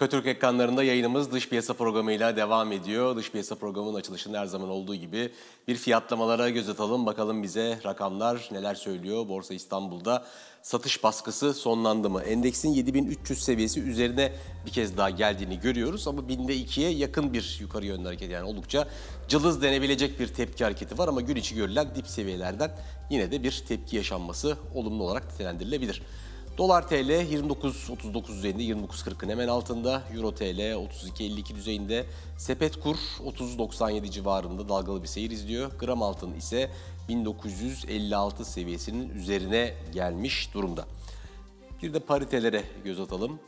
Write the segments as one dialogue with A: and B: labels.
A: KöTÜrK ekranlarında yayınımız dış piyasa programıyla devam ediyor. Dış piyasa programının açılışında her zaman olduğu gibi bir fiyatlamalara göz atalım. Bakalım bize rakamlar neler söylüyor. Borsa İstanbul'da satış baskısı sonlandı mı? Endeksin 7300 seviyesi üzerine bir kez daha geldiğini görüyoruz ama binde 2'ye yakın bir yukarı yönlü hareket yani oldukça cılız denebilecek bir tepki hareketi var ama gün içi görülen dip seviyelerden yine de bir tepki yaşanması olumlu olarak nitelendirilebilir. Dolar TL 29.39 düzeyinde 29.40'ın hemen altında. Euro TL 32.52 düzeyinde. Sepet kur 30.97 civarında dalgalı bir seyir izliyor. Gram altın ise 1956 seviyesinin üzerine gelmiş durumda. Bir de paritelere göz atalım.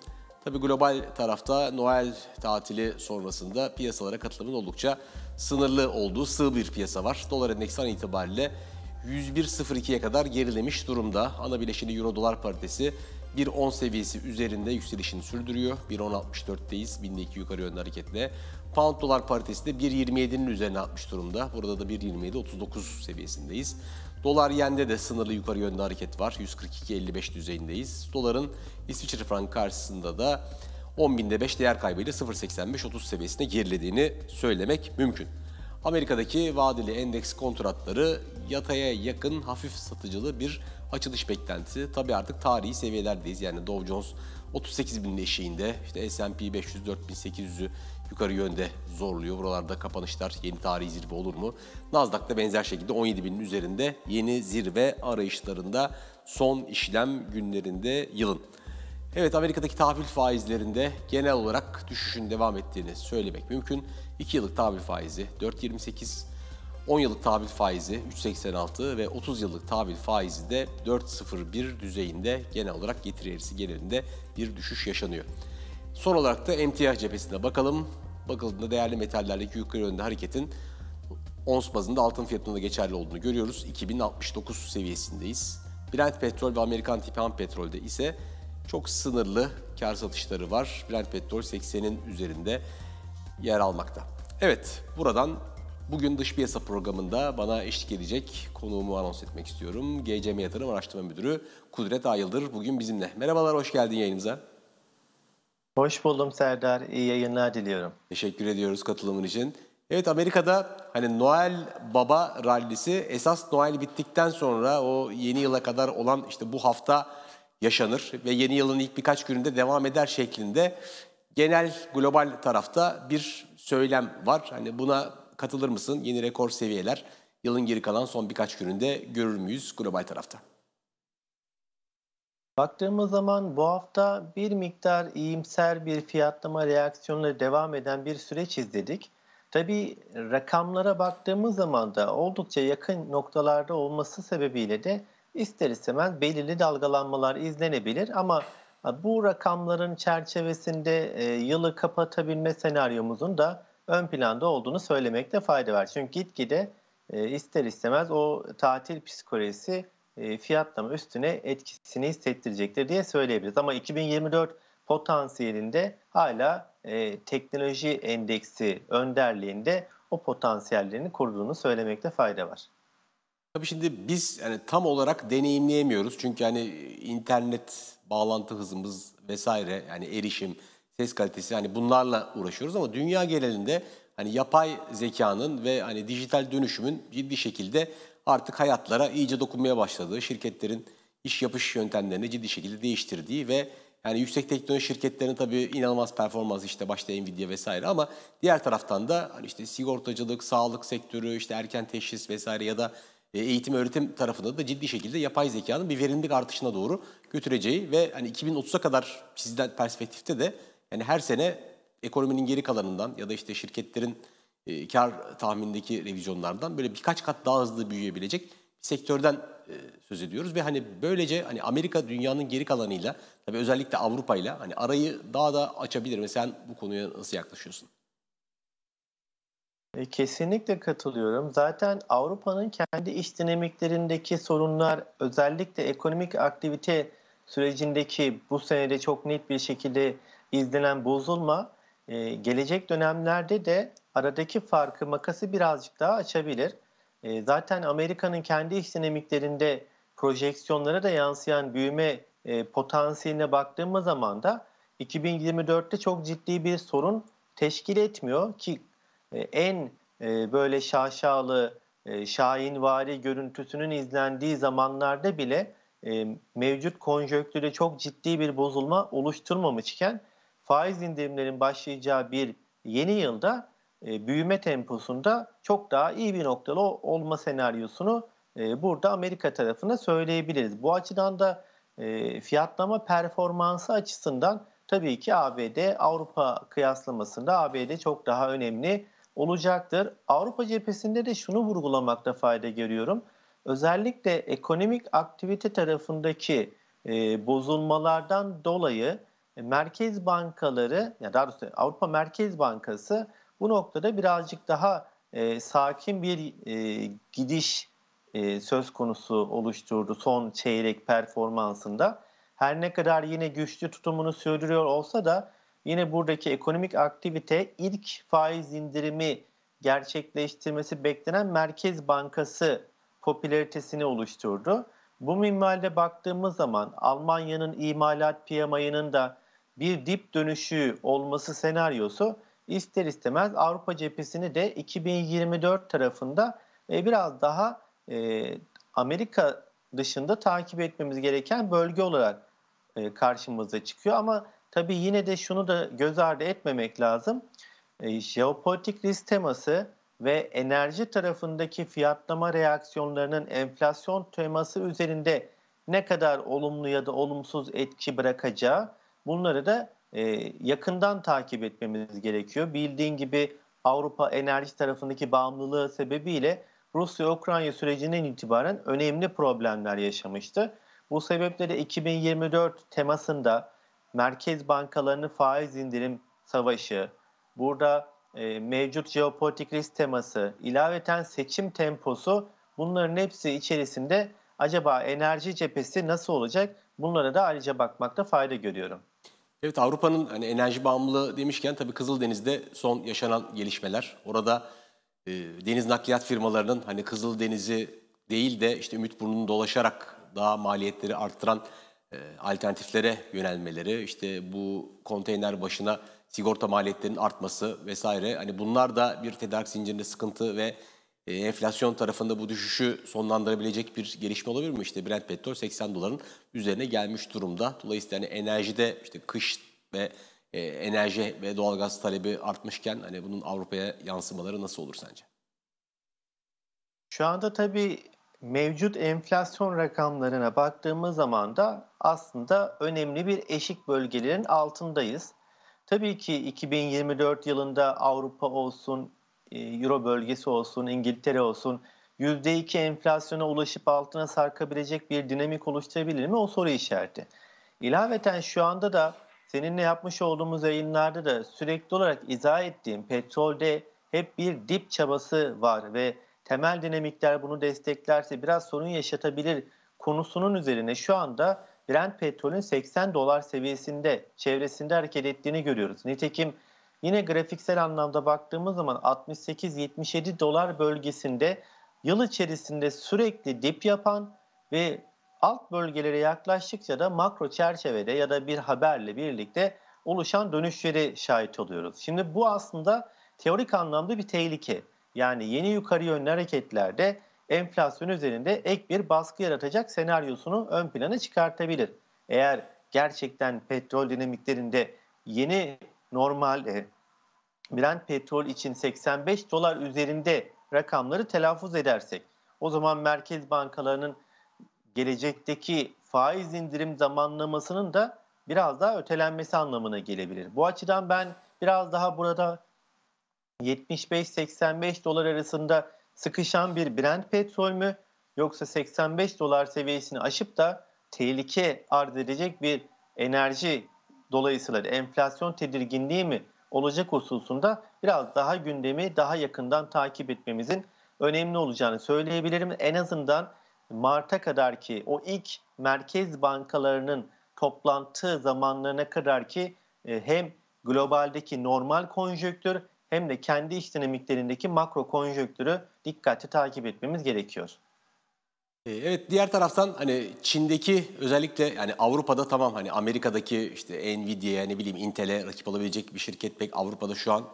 A: Tabi global tarafta Noel tatili sonrasında piyasalara katılımın oldukça sınırlı olduğu sığ bir piyasa var. Dolar endeksi an itibariyle 101.02'ye kadar gerilemiş durumda. Ana bileşeni Euro dolar paritesi 1.10 seviyesi üzerinde yükselişini sürdürüyor. 1.164'teyiz Binde yukarı yönlü hareketle. Pound dolar paritesi de 1.27'nin üzerine atmış durumda. Burada da 1.27.39 seviyesindeyiz. Dolar yende de sınırlı yukarı yönlü hareket var. 142.55 düzeyindeyiz. Doların İsviçre frank karşısında da 10.005 değer kaybıyla 0.85.30 seviyesine gerilediğini söylemek mümkün. Amerika'daki vadeli endeks kontratları yataya yakın hafif satıcılı bir açılış beklentisi. Tabi artık tarihi seviyelerdeyiz. Yani Dow Jones 38 bin eşiğinde, işte S&P 500 4800'ü yukarı yönde zorluyor. Buralarda kapanışlar yeni tarihi zirve olur mu? da benzer şekilde 17 binin üzerinde yeni zirve arayışlarında son işlem günlerinde yılın. Evet Amerika'daki tahvil faizlerinde genel olarak düşüşün devam ettiğini söylemek mümkün. 2 yıllık tahvil faizi 4.28, 10 yıllık tahvil faizi 3.86 ve 30 yıllık tahvil faizi de 4.01 düzeyinde genel olarak getiri eğrisi genelinde bir düşüş yaşanıyor. Son olarak da emtia cephesine bakalım. Bakıldığında değerli metallerdeki yukarı yönde hareketin ons bazında altın fiyatında geçerli olduğunu görüyoruz. 2069 seviyesindeyiz. Brent petrol ve Amerikan tipi ham petrolde ise çok sınırlı kar satışları var. Brent petrol 80'in üzerinde yer almakta. Evet, buradan bugün dış piyasa programında bana eşlik edecek konuğumu anons etmek istiyorum. GCM Yatırım Araştırma Müdürü Kudret Ayıldır bugün bizimle. Merhabalar, hoş geldin yayınımıza. Hoş buldum Serdar, iyi yayınlar diliyorum. Teşekkür ediyoruz katılımın için. Evet Amerika'da hani Noel Baba rallisi esas Noel bittikten sonra o yeni yıla kadar olan işte bu hafta yaşanır ve yeni yılın ilk birkaç gününde devam eder şeklinde genel global tarafta bir söylem var. Hani buna katılır mısın? Yeni rekor seviyeler yılın geri kalan son birkaç gününde görür müyüz global tarafta?
B: Baktığımız zaman bu hafta bir miktar iyimser bir fiyatlama reaksiyonuyla devam eden bir süreç izledik. Tabi rakamlara baktığımız zaman da oldukça yakın noktalarda olması sebebiyle de ister istemez belirli dalgalanmalar izlenebilir ama bu rakamların çerçevesinde e, yılı kapatabilme senaryomuzun da ön planda olduğunu söylemekte fayda var. Çünkü gitgide e, ister istemez o tatil psikolojisi e, fiyatlama üstüne etkisini hissettirecektir diye söyleyebiliriz. Ama 2024 potansiyelinde hala teknoloji endeksi önderliğinde o potansiyellerini koruduğunu söylemekte fayda var. Tabii şimdi biz yani tam olarak
A: deneyimleyemiyoruz. Çünkü hani internet bağlantı hızımız vesaire yani erişim, ses kalitesi hani bunlarla uğraşıyoruz ama dünya genelinde hani yapay zekanın ve hani dijital dönüşümün ciddi şekilde artık hayatlara iyice dokunmaya başladığı, şirketlerin iş yapış yöntemlerini ciddi şekilde değiştirdiği ve yani yüksek teknoloji şirketlerinin tabii inanılmaz performans işte başta Nvidia vesaire ama diğer taraftan da hani işte sigortacılık, sağlık sektörü, işte erken teşhis vesaire ya da e, eğitim öğretim tarafında da ciddi şekilde yapay zekanın bir verimlilik artışına doğru götüreceği ve hani 2030'a kadar sizden perspektifte de yani her sene ekonominin geri kalanından ya da işte şirketlerin e, kar tahminindeki revizyonlardan böyle birkaç kat daha hızlı büyüyebilecek bir sektörden e, söz ediyoruz ve hani böylece hani Amerika dünyanın geri kalanıyla tabii özellikle Avrupa ile hani arayı daha da açabilir. Mesela sen bu konuya nasıl yaklaşıyorsun?
B: E, kesinlikle katılıyorum. Zaten Avrupa'nın kendi iş dinamiklerindeki sorunlar özellikle ekonomik aktivite sürecindeki bu senede çok net bir şekilde izlenen bozulma e, gelecek dönemlerde de aradaki farkı makası birazcık daha açabilir. E, zaten Amerika'nın kendi iş dinamiklerinde projeksiyonlara da yansıyan büyüme potansiyeline baktığımız zaman da 2024'te çok ciddi bir sorun teşkil etmiyor ki ee, en e, böyle şaşalı, e, şahinvari görüntüsünün izlendiği zamanlarda bile e, mevcut konjonktüre çok ciddi bir bozulma oluşturmamışken faiz indirimlerin başlayacağı bir yeni yılda büyüme temposunda çok daha iyi bir noktalı olma senaryosunu burada Amerika tarafına söyleyebiliriz. Bu açıdan da fiyatlama performansı açısından tabii ki ABD Avrupa kıyaslamasında ABD çok daha önemli olacaktır. Avrupa cephesinde de şunu vurgulamakta fayda görüyorum. Özellikle ekonomik aktivite tarafındaki e, bozulmalardan dolayı e, merkez bankaları, yani daha doğrusu Avrupa Merkez Bankası bu noktada birazcık daha e, sakin bir e, gidiş e, söz konusu oluşturdu son çeyrek performansında. Her ne kadar yine güçlü tutumunu sürdürüyor olsa da Yine buradaki ekonomik aktivite ilk faiz indirimi gerçekleştirmesi beklenen Merkez Bankası popülaritesini oluşturdu. Bu minvalde baktığımız zaman Almanya'nın imalat piyamayının da bir dip dönüşü olması senaryosu ister istemez Avrupa cephesini de 2024 tarafında e, biraz daha e, Amerika dışında takip etmemiz gereken bölge olarak e, karşımıza çıkıyor. Ama Tabii yine de şunu da göz ardı etmemek lazım. E, jeopolitik risk teması ve enerji tarafındaki fiyatlama reaksiyonlarının enflasyon teması üzerinde ne kadar olumlu ya da olumsuz etki bırakacağı bunları da e, yakından takip etmemiz gerekiyor. Bildiğin gibi Avrupa enerji tarafındaki bağımlılığı sebebiyle Rusya-Ukrayna sürecinden itibaren önemli problemler yaşamıştı. Bu sebeple de 2024 temasında merkez bankalarının faiz indirim savaşı, burada e, mevcut jeopolitik risk teması, ilaveten seçim temposu bunların hepsi içerisinde acaba enerji cephesi nasıl olacak? Bunlara da ayrıca bakmakta fayda görüyorum. Evet Avrupa'nın
A: hani enerji bağımlılığı demişken tabii Kızıldeniz'de son yaşanan gelişmeler. Orada e, deniz nakliyat firmalarının hani Kızıldeniz'i değil de işte burnunu dolaşarak daha maliyetleri arttıran e, alternatiflere yönelmeleri, işte bu konteyner başına sigorta maliyetlerinin artması vesaire. Hani bunlar da bir tedarik zincirinde sıkıntı ve e, enflasyon tarafında bu düşüşü sonlandırabilecek bir gelişme olabilir mi? İşte Brent petrol 80 doların üzerine gelmiş durumda. Dolayısıyla hani enerjide işte kış ve e, enerji ve doğalgaz talebi artmışken hani bunun Avrupa'ya yansımaları nasıl olur sence?
B: Şu anda tabii mevcut enflasyon rakamlarına baktığımız zaman da aslında önemli bir eşik bölgelerin altındayız. Tabii ki 2024 yılında Avrupa olsun, e, Euro bölgesi olsun, İngiltere olsun %2 enflasyona ulaşıp altına sarkabilecek bir dinamik oluşturabilir mi? O soru işareti. İlaveten şu anda da seninle yapmış olduğumuz yayınlarda da sürekli olarak izah ettiğim petrolde hep bir dip çabası var ve temel dinamikler bunu desteklerse biraz sorun yaşatabilir konusunun üzerine şu anda Brent petrolün 80 dolar seviyesinde çevresinde hareket ettiğini görüyoruz. Nitekim yine grafiksel anlamda baktığımız zaman 68-77 dolar bölgesinde yıl içerisinde sürekli dip yapan ve alt bölgelere yaklaştıkça da makro çerçevede ya da bir haberle birlikte oluşan dönüşleri şahit oluyoruz. Şimdi bu aslında teorik anlamda bir tehlike yani yeni yukarı yönlü hareketlerde enflasyon üzerinde ek bir baskı yaratacak senaryosunu ön plana çıkartabilir. Eğer gerçekten petrol dinamiklerinde yeni normal e, Brent petrol için 85 dolar üzerinde rakamları telaffuz edersek o zaman merkez bankalarının gelecekteki faiz indirim zamanlamasının da biraz daha ötelenmesi anlamına gelebilir. Bu açıdan ben biraz daha burada 75-85 dolar arasında sıkışan bir Brent petrol mü yoksa 85 dolar seviyesini aşıp da tehlike arz edecek bir enerji dolayısıyla enflasyon tedirginliği mi olacak hususunda biraz daha gündemi daha yakından takip etmemizin önemli olacağını söyleyebilirim. En azından Mart'a kadar ki o ilk merkez bankalarının toplantı zamanlarına kadar ki e, hem globaldeki normal konjöktür hem de kendi iş dinamiklerindeki makro konjonktürü dikkatli takip etmemiz gerekiyor. Ee, evet diğer taraftan hani
A: Çin'deki özellikle yani Avrupa'da tamam hani Amerika'daki işte Nvidia'ya ne bileyim Intel'e rakip olabilecek bir şirket pek Avrupa'da şu an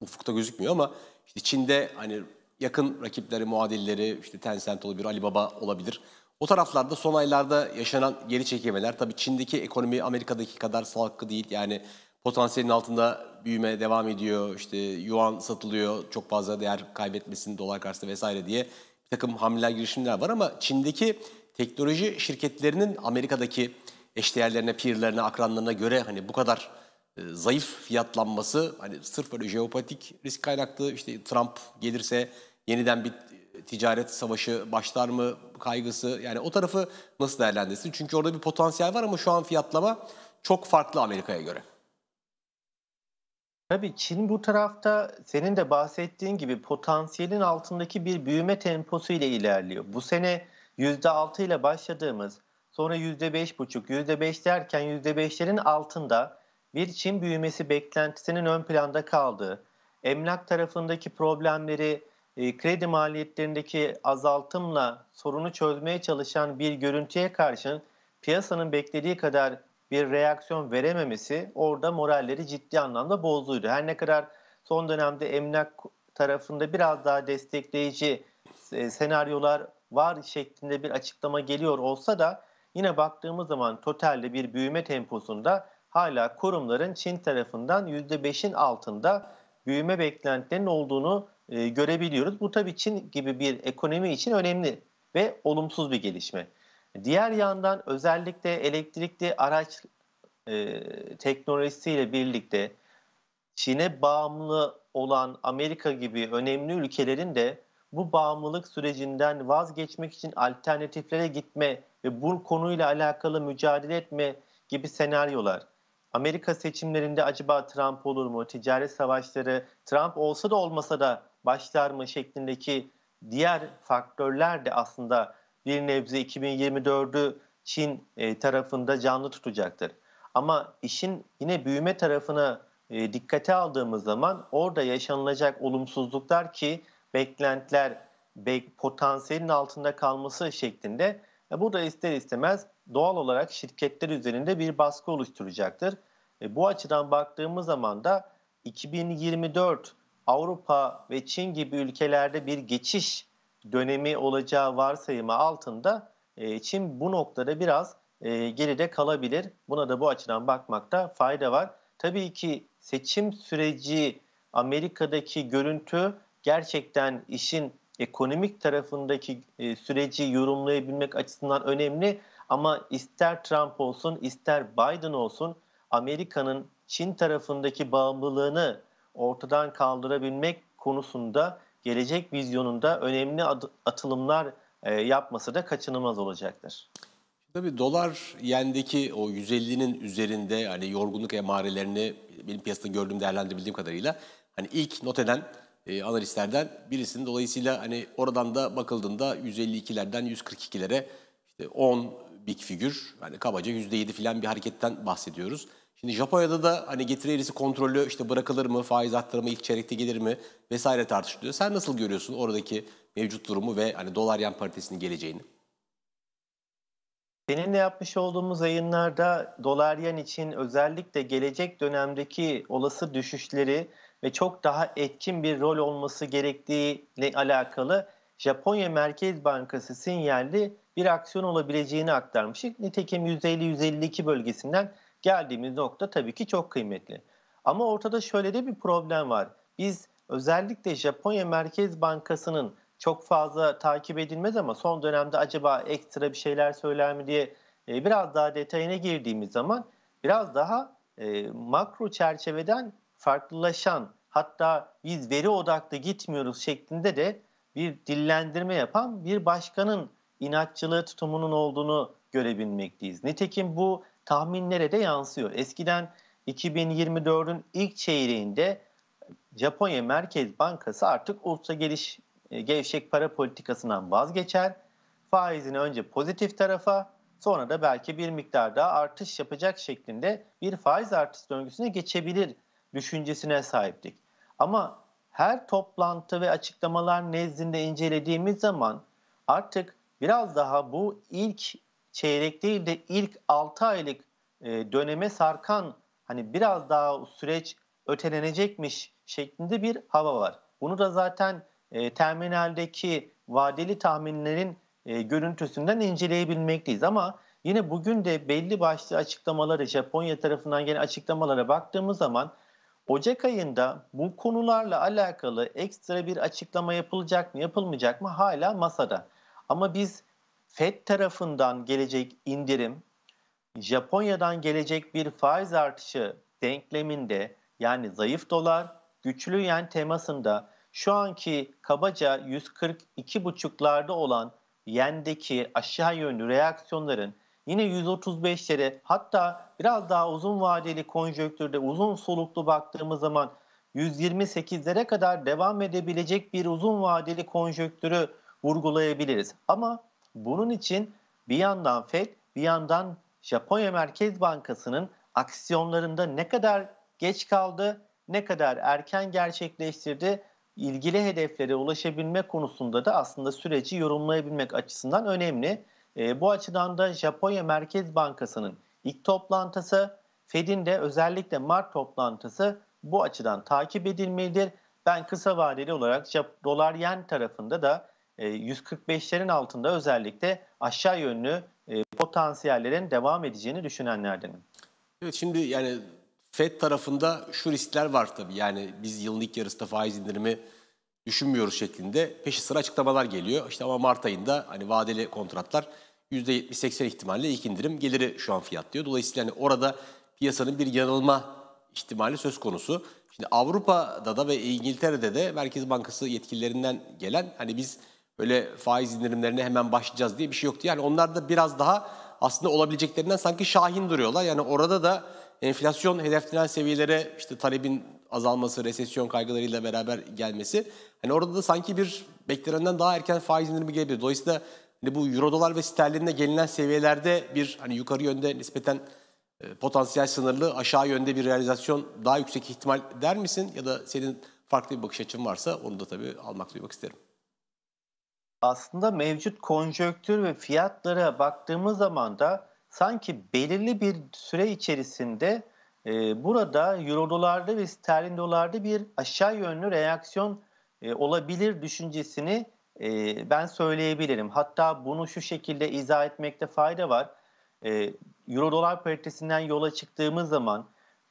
A: ufukta gözükmüyor ama işte Çin'de hani yakın rakipleri, muadilleri işte Tencent olabilir, Alibaba olabilir. O taraflarda son aylarda yaşanan geri çekimeler tabii Çin'deki ekonomi Amerika'daki kadar sağlıklı değil. Yani potansiyelin altında büyüme devam ediyor. İşte yuan satılıyor. Çok fazla değer kaybetmesin dolar karşısında vesaire diye bir takım hamleler, girişimler var ama Çin'deki teknoloji şirketlerinin Amerika'daki eşdeğerlerine, peerlerine, akranlarına göre hani bu kadar e, zayıf fiyatlanması hani sırf böyle jeopolitik risk kaynaklı işte Trump gelirse yeniden bir ticaret savaşı başlar mı kaygısı yani o tarafı nasıl değerlendirsin? Çünkü orada bir potansiyel var ama şu an fiyatlama çok farklı Amerika'ya göre.
B: Tabii Çin bu tarafta senin de bahsettiğin gibi potansiyelin altındaki bir büyüme temposu ile ilerliyor. Bu sene %6 ile başladığımız sonra %5,5, %5 derken %5'lerin altında bir Çin büyümesi beklentisinin ön planda kaldığı, emlak tarafındaki problemleri e, kredi maliyetlerindeki azaltımla sorunu çözmeye çalışan bir görüntüye karşın piyasanın beklediği kadar bir reaksiyon verememesi orada moralleri ciddi anlamda bozduydu. Her ne kadar son dönemde emlak tarafında biraz daha destekleyici e, senaryolar var şeklinde bir açıklama geliyor olsa da yine baktığımız zaman totalde bir büyüme temposunda hala kurumların Çin tarafından %5'in altında büyüme beklentilerinin olduğunu e, görebiliyoruz. Bu tabii Çin gibi bir ekonomi için önemli ve olumsuz bir gelişme. Diğer yandan özellikle elektrikli araç e, teknolojisiyle birlikte Çin'e bağımlı olan Amerika gibi önemli ülkelerin de bu bağımlılık sürecinden vazgeçmek için alternatiflere gitme ve bu konuyla alakalı mücadele etme gibi senaryolar. Amerika seçimlerinde acaba Trump olur mu? Ticaret savaşları Trump olsa da olmasa da başlar mı şeklindeki diğer faktörler de aslında bir nebze 2024'ü Çin e, tarafında canlı tutacaktır. Ama işin yine büyüme tarafına e, dikkate aldığımız zaman orada yaşanılacak olumsuzluklar ki beklentiler be, potansiyelin altında kalması şeklinde e, bu da ister istemez doğal olarak şirketler üzerinde bir baskı oluşturacaktır. E, bu açıdan baktığımız zaman da 2024 Avrupa ve Çin gibi ülkelerde bir geçiş dönemi olacağı varsayımı altında e, Çin bu noktada biraz e, geride kalabilir. Buna da bu açıdan bakmakta fayda var. Tabii ki seçim süreci Amerika'daki görüntü gerçekten işin ekonomik tarafındaki e, süreci yorumlayabilmek açısından önemli. Ama ister Trump olsun ister Biden olsun Amerika'nın Çin tarafındaki bağımlılığını ortadan kaldırabilmek konusunda gelecek vizyonunda önemli atılımlar e, yapması da kaçınılmaz olacaktır. Tabii dolar yendeki o 150'nin üzerinde hani yorgunluk emarelerini
A: benim piyasada gördüğüm değerlendirebildiğim kadarıyla hani ilk not eden e, analistlerden birisinin dolayısıyla hani oradan da bakıldığında 152'lerden 142'lere işte 10 big figür hani kabaca %7 filan bir hareketten bahsediyoruz. Şimdi Japonya'da da hani getiri eğrisi kontrolü işte bırakılır mı, faiz arttırımı ilk çeyrekte gelir mi vesaire tartışılıyor. Sen nasıl görüyorsun oradaki mevcut durumu ve hani dolar yan paritesinin geleceğini?
B: Seninle yapmış olduğumuz yayınlarda dolar yan için özellikle gelecek dönemdeki olası düşüşleri ve çok daha etkin bir rol olması gerektiği ile alakalı Japonya Merkez Bankası sinyalli bir aksiyon olabileceğini aktarmıştık. Nitekim 150-152 bölgesinden geldiğimiz nokta tabii ki çok kıymetli. Ama ortada şöyle de bir problem var. Biz özellikle Japonya Merkez Bankası'nın çok fazla takip edilmez ama son dönemde acaba ekstra bir şeyler söyler mi diye e, biraz daha detayına girdiğimiz zaman biraz daha e, makro çerçeveden farklılaşan hatta biz veri odaklı gitmiyoruz şeklinde de bir dillendirme yapan bir başkanın inatçılığı tutumunun olduğunu görebilmekteyiz. Nitekim bu tahminlere de yansıyor. Eskiden 2024'ün ilk çeyreğinde Japonya Merkez Bankası artık ulusal geliş e, gevşek para politikasından vazgeçer. Faizini önce pozitif tarafa sonra da belki bir miktar daha artış yapacak şeklinde bir faiz artış döngüsüne geçebilir düşüncesine sahiptik. Ama her toplantı ve açıklamalar nezdinde incelediğimiz zaman artık biraz daha bu ilk çeyrek değil de ilk 6 aylık e, döneme sarkan hani biraz daha süreç ötelenecekmiş şeklinde bir hava var. Bunu da zaten e, terminaldeki vadeli tahminlerin e, görüntüsünden inceleyebilmekteyiz ama yine bugün de belli başlı açıklamaları Japonya tarafından gelen açıklamalara baktığımız zaman Ocak ayında bu konularla alakalı ekstra bir açıklama yapılacak mı yapılmayacak mı hala masada. Ama biz FED tarafından gelecek indirim, Japonya'dan gelecek bir faiz artışı denkleminde yani zayıf dolar, güçlü yen temasında şu anki kabaca 142,5'larda olan yendeki aşağı yönlü reaksiyonların yine 135'lere hatta biraz daha uzun vadeli konjonktürde uzun soluklu baktığımız zaman 128'lere kadar devam edebilecek bir uzun vadeli konjonktürü vurgulayabiliriz. Ama bunun için bir yandan FED bir yandan Japonya Merkez Bankası'nın aksiyonlarında ne kadar geç kaldı, ne kadar erken gerçekleştirdi, ilgili hedeflere ulaşabilme konusunda da aslında süreci yorumlayabilmek açısından önemli. E, bu açıdan da Japonya Merkez Bankası'nın ilk toplantısı, Fed'in de özellikle Mart toplantısı bu açıdan takip edilmelidir. Ben kısa vadeli olarak dolar yen tarafında da 145'lerin ee, altında özellikle aşağı yönlü e, potansiyellerin devam edeceğini düşünenlerdenim. Evet şimdi yani FED tarafında
A: şu riskler var tabii. Yani biz yılın ilk yarısında faiz indirimi düşünmüyoruz şeklinde peşi sıra açıklamalar geliyor. İşte ama Mart ayında hani vadeli kontratlar %70-80 ihtimalle ilk indirim geliri şu an fiyatlıyor. Dolayısıyla hani orada piyasanın bir yanılma ihtimali söz konusu. Şimdi Avrupa'da da ve İngiltere'de de Merkez Bankası yetkililerinden gelen hani biz Öyle faiz indirimlerine hemen başlayacağız diye bir şey yoktu. Yani onlar da biraz daha aslında olabileceklerinden sanki şahin duruyorlar. Yani orada da enflasyon hedeflenen seviyelere işte talebin azalması, resesyon kaygılarıyla beraber gelmesi. Hani orada da sanki bir beklenenden daha erken faiz indirimi gelebilir. Dolayısıyla hani bu euro dolar ve sterlinle gelinen seviyelerde bir hani yukarı yönde nispeten e, potansiyel sınırlı aşağı yönde bir realizasyon daha yüksek ihtimal der misin? Ya da senin farklı bir bakış açın varsa onu da tabii almak duymak isterim
B: aslında mevcut konjöktür ve fiyatlara baktığımız zaman da sanki belirli bir süre içerisinde e, burada euro dolarda ve sterlin dolarda bir aşağı yönlü reaksiyon e, olabilir düşüncesini e, ben söyleyebilirim. Hatta bunu şu şekilde izah etmekte fayda var. E, euro dolar paritesinden yola çıktığımız zaman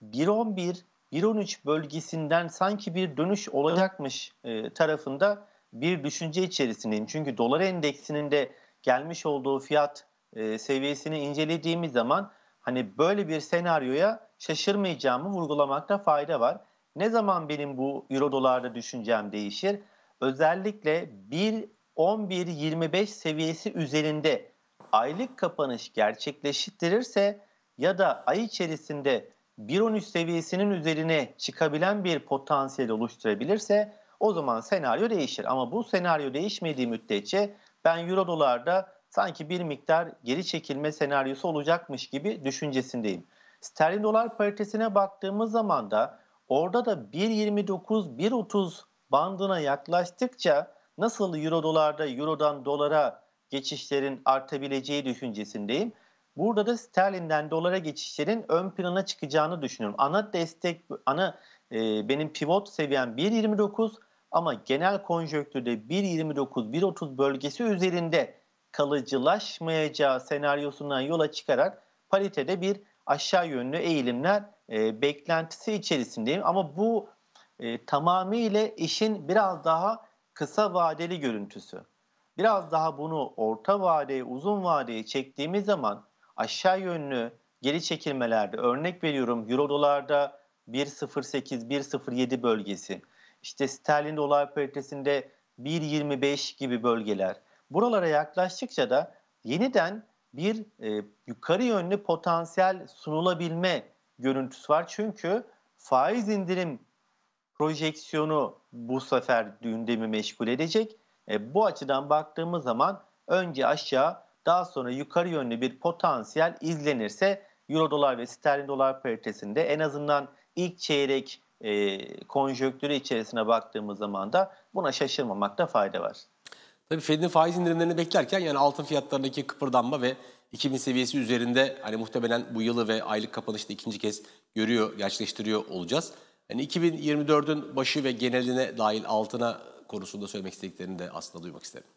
B: 1.11 1.13 bölgesinden sanki bir dönüş olacakmış e, tarafında bir düşünce içerisindeyim. Çünkü dolar endeksinin de gelmiş olduğu fiyat e, seviyesini incelediğimiz zaman hani böyle bir senaryoya şaşırmayacağımı vurgulamakta fayda var. Ne zaman benim bu euro dolarda düşüncem değişir? Özellikle 1.11.25 seviyesi üzerinde aylık kapanış gerçekleştirirse ya da ay içerisinde 1.13 seviyesinin üzerine çıkabilen bir potansiyel oluşturabilirse o zaman senaryo değişir. Ama bu senaryo değişmediği müddetçe ben euro dolarda sanki bir miktar geri çekilme senaryosu olacakmış gibi düşüncesindeyim. Sterlin dolar paritesine baktığımız zaman da orada da 1.29-1.30 bandına yaklaştıkça nasıl euro dolarda eurodan dolara geçişlerin artabileceği düşüncesindeyim. Burada da sterlinden dolara geçişlerin ön plana çıkacağını düşünüyorum. Ana destek, ana e, benim pivot seviyem 1.29, ama genel konjöktürde 1.29-1.30 bölgesi üzerinde kalıcılaşmayacağı senaryosundan yola çıkarak paritede bir aşağı yönlü eğilimler e, beklentisi içerisindeyim. Ama bu e, tamamıyla işin biraz daha kısa vadeli görüntüsü. Biraz daha bunu orta vadeye, uzun vadeye çektiğimiz zaman aşağı yönlü geri çekilmelerde örnek veriyorum Euro dolarda 1.08-1.07 bölgesi, işte sterlin dolar paritesinde 1.25 gibi bölgeler. Buralara yaklaştıkça da yeniden bir e, yukarı yönlü potansiyel sunulabilme görüntüsü var. Çünkü faiz indirim projeksiyonu bu sefer gündemi meşgul edecek. E, bu açıdan baktığımız zaman önce aşağı daha sonra yukarı yönlü bir potansiyel izlenirse Euro dolar ve sterlin dolar paritesinde en azından ilk çeyrek e, konjöktürü içerisine baktığımız zaman da buna şaşırmamakta fayda var. Tabii Fed'in faiz indirimlerini beklerken yani altın fiyatlarındaki kıpırdanma ve 2000
A: seviyesi üzerinde hani muhtemelen bu yılı ve aylık kapanışta ikinci kez görüyor, gerçekleştiriyor olacağız. Hani 2024'ün başı ve geneline dahil altına konusunda söylemek istediklerini
B: de aslında duymak isterim.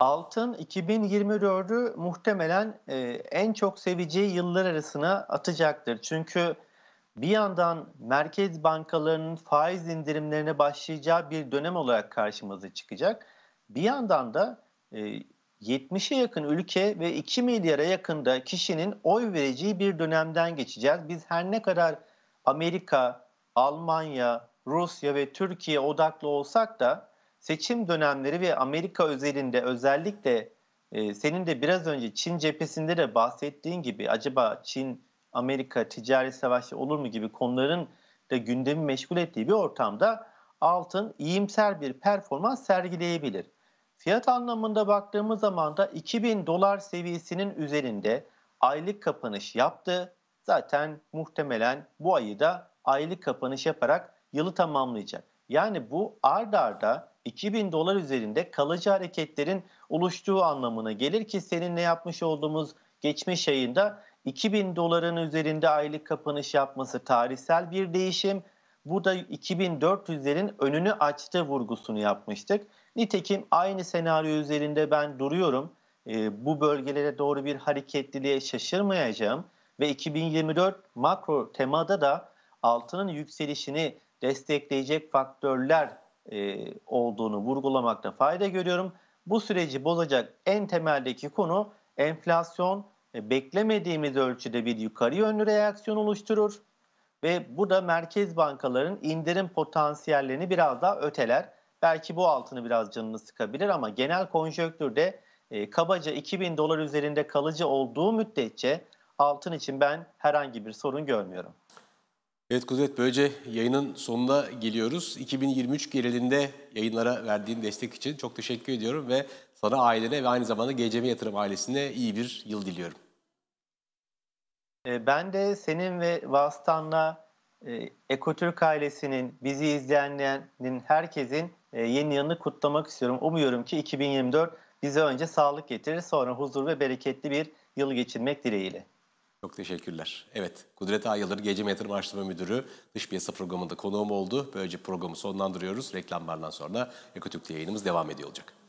B: Altın 2024'ü muhtemelen e, en çok seveceği yıllar arasına atacaktır. Çünkü bir yandan merkez bankalarının faiz indirimlerine başlayacağı bir dönem olarak karşımıza çıkacak. Bir yandan da e, 70'e yakın ülke ve 2 milyara yakında kişinin oy vereceği bir dönemden geçeceğiz. Biz her ne kadar Amerika, Almanya, Rusya ve Türkiye odaklı olsak da seçim dönemleri ve Amerika özelinde özellikle e, senin de biraz önce Çin cephesinde de bahsettiğin gibi acaba Çin Amerika ticari savaşı olur mu gibi konuların da gündemi meşgul ettiği bir ortamda altın iyimser bir performans sergileyebilir. Fiyat anlamında baktığımız zaman da 2000 dolar seviyesinin üzerinde aylık kapanış yaptı. Zaten muhtemelen bu ayı da aylık kapanış yaparak yılı tamamlayacak. Yani bu ard arda 2000 dolar üzerinde kalıcı hareketlerin oluştuğu anlamına gelir ki seninle yapmış olduğumuz geçmiş ayında 2000 doların üzerinde aylık kapanış yapması tarihsel bir değişim. Bu da 2400'lerin önünü açtı vurgusunu yapmıştık. Nitekim aynı senaryo üzerinde ben duruyorum. E, bu bölgelere doğru bir hareketliliğe şaşırmayacağım ve 2024 makro temada da altının yükselişini destekleyecek faktörler e, olduğunu vurgulamakta fayda görüyorum. Bu süreci bozacak en temeldeki konu enflasyon e, beklemediğimiz ölçüde bir yukarı yönlü reaksiyon oluşturur ve bu da merkez bankaların indirim potansiyellerini biraz daha öteler. Belki bu altını biraz canını sıkabilir ama genel konjonktürde e, kabaca 2000 dolar üzerinde kalıcı olduğu müddetçe altın için ben herhangi bir sorun görmüyorum.
A: Evet Kudret böylece yayının sonuna geliyoruz. 2023 genelinde yayınlara verdiğin destek için çok teşekkür ediyorum ve sana ailene ve aynı zamanda GCM e Yatırım ailesine iyi bir yıl diliyorum.
B: Ee, ben de senin ve vasıtanla e, Ekotürk ailesinin, bizi izleyenlerin, herkesin e, yeni yılını kutlamak istiyorum. Umuyorum ki 2024 bize önce sağlık getirir, sonra huzur ve bereketli bir yıl geçirmek dileğiyle.
A: Çok teşekkürler. Evet, Kudret Ayılır Gece Yatırım Araştırma Müdürü dış piyasa programında konuğum oldu. Böylece programı sonlandırıyoruz. Reklamlardan sonra Ekotürk'te yayınımız devam ediyor olacak.